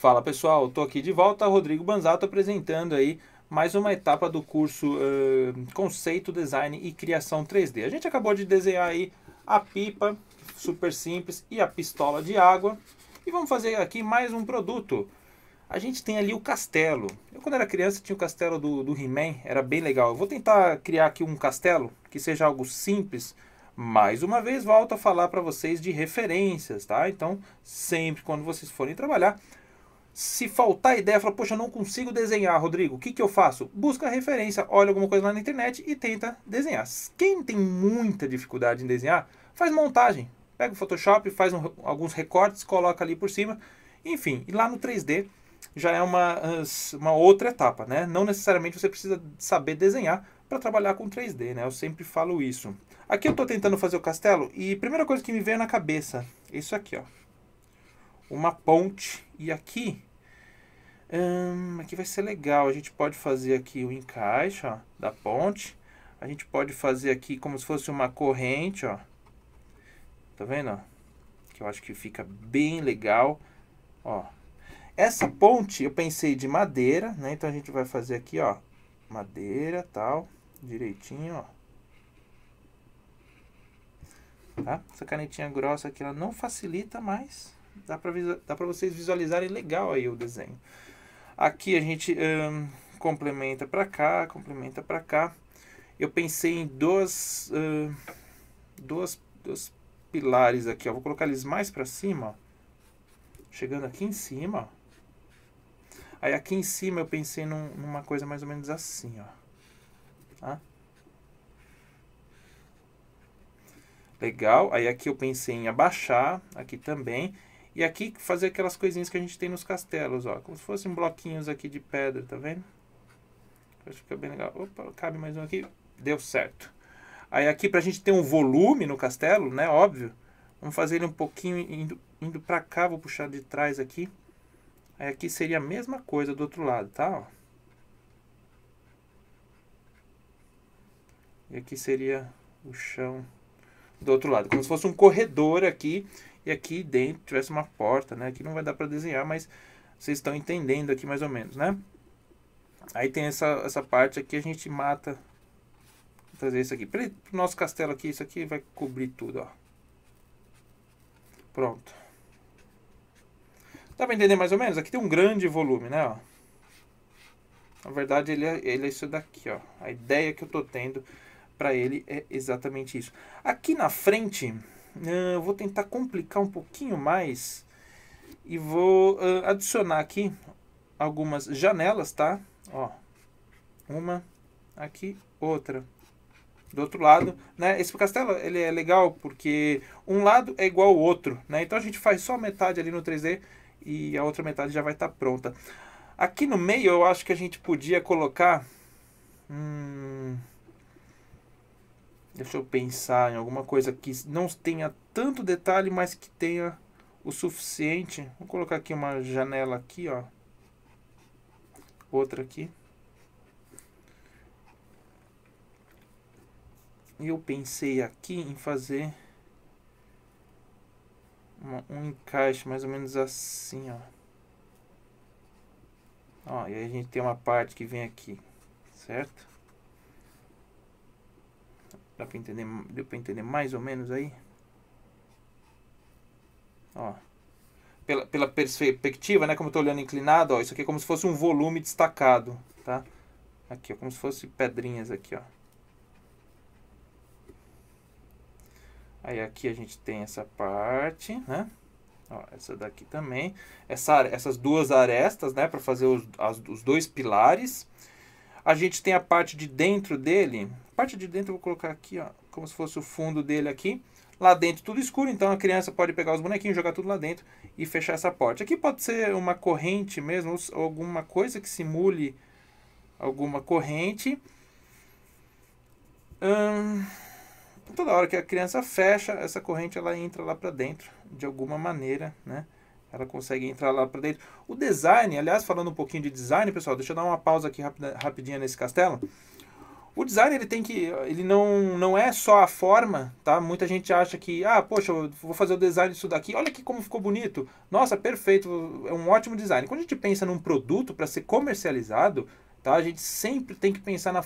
Fala pessoal, estou aqui de volta, Rodrigo Banzato apresentando aí mais uma etapa do curso uh, Conceito, Design e Criação 3D. A gente acabou de desenhar aí a pipa, super simples, e a pistola de água. E vamos fazer aqui mais um produto. A gente tem ali o castelo. Eu quando era criança tinha o castelo do, do He-Man, era bem legal. Eu vou tentar criar aqui um castelo que seja algo simples, mais uma vez, volto a falar para vocês de referências, tá? Então, sempre quando vocês forem trabalhar, se faltar ideia, fala, poxa, não consigo desenhar, Rodrigo, o que, que eu faço? Busca referência, olha alguma coisa lá na internet e tenta desenhar. Quem tem muita dificuldade em desenhar, faz montagem. Pega o Photoshop, faz um, alguns recortes, coloca ali por cima. Enfim, e lá no 3D já é uma, uma outra etapa, né? Não necessariamente você precisa saber desenhar para trabalhar com 3D, né? Eu sempre falo isso. Aqui eu estou tentando fazer o castelo e a primeira coisa que me veio na cabeça, isso aqui, ó uma ponte. E aqui, hum, aqui vai ser legal. A gente pode fazer aqui o encaixe ó, da ponte. A gente pode fazer aqui como se fosse uma corrente, ó. Tá vendo? Que eu acho que fica bem legal, ó. Essa ponte eu pensei de madeira, né? Então a gente vai fazer aqui, ó, madeira, tal, direitinho, ó. Tá? Essa canetinha grossa aqui, ela não facilita, mais Dá para dá pra vocês visualizarem legal aí o desenho. Aqui a gente hum, complementa para cá, complementa para cá. Eu pensei em duas, uh, duas, duas pilares aqui. Ó. Vou colocar eles mais para cima. Chegando aqui em cima. Aí aqui em cima eu pensei num, numa coisa mais ou menos assim, ó. Tá? Legal. Aí aqui eu pensei em abaixar. Aqui também. E aqui fazer aquelas coisinhas que a gente tem nos castelos, ó. Como se fossem bloquinhos aqui de pedra, tá vendo? Acho que fica bem legal. Opa, cabe mais um aqui. Deu certo. Aí aqui pra gente ter um volume no castelo, né? Óbvio. Vamos fazer ele um pouquinho indo, indo pra cá. Vou puxar de trás aqui. Aí aqui seria a mesma coisa do outro lado, tá? Ó. E aqui seria o chão do outro lado, como se fosse um corredor aqui e aqui dentro tivesse uma porta, né? Aqui não vai dar para desenhar, mas vocês estão entendendo aqui mais ou menos, né? Aí tem essa, essa parte aqui, a gente mata, Vou trazer isso aqui. Para o nosso castelo aqui, isso aqui vai cobrir tudo, ó. Pronto. Dá para entender mais ou menos? Aqui tem um grande volume, né, ó. Na verdade, ele é, ele é isso daqui, ó. A ideia que eu tô tendo para ele é exatamente isso. Aqui na frente, ah, eu vou tentar complicar um pouquinho mais e vou ah, adicionar aqui algumas janelas, tá? Ó, uma aqui, outra do outro lado, né? Esse castelo ele é legal porque um lado é igual ao outro, né? Então a gente faz só metade ali no 3D e a outra metade já vai estar tá pronta. Aqui no meio eu acho que a gente podia colocar hum, Deixa eu pensar em alguma coisa que não tenha tanto detalhe, mas que tenha o suficiente. Vou colocar aqui uma janela aqui, ó. Outra aqui. E eu pensei aqui em fazer uma, um encaixe mais ou menos assim, ó. Ó, e aí a gente tem uma parte que vem aqui, certo? Dá pra entender, deu para entender mais ou menos aí? Ó. Pela, pela perspectiva, né? Como eu tô olhando inclinado, ó. Isso aqui é como se fosse um volume destacado, tá? Aqui, ó. Como se fosse pedrinhas aqui, ó. Aí aqui a gente tem essa parte, né? Ó, essa daqui também. Essa, essas duas arestas, né? Para fazer os, as, os dois pilares. A gente tem a parte de dentro dele. A parte de dentro eu vou colocar aqui, ó, como se fosse o fundo dele aqui. Lá dentro tudo escuro, então a criança pode pegar os bonequinhos, jogar tudo lá dentro e fechar essa porta. Aqui pode ser uma corrente mesmo, ou alguma coisa que simule alguma corrente. Hum, toda hora que a criança fecha, essa corrente ela entra lá para dentro de alguma maneira, né? Ela consegue entrar lá para dentro. O design, aliás, falando um pouquinho de design, pessoal, deixa eu dar uma pausa aqui rapida, rapidinho nesse castelo. O design ele tem que, ele não, não é só a forma, tá? Muita gente acha que, ah, poxa, eu vou fazer o design disso daqui. Olha aqui como ficou bonito. Nossa, perfeito, é um ótimo design. Quando a gente pensa num produto para ser comercializado, tá? A gente sempre tem que pensar na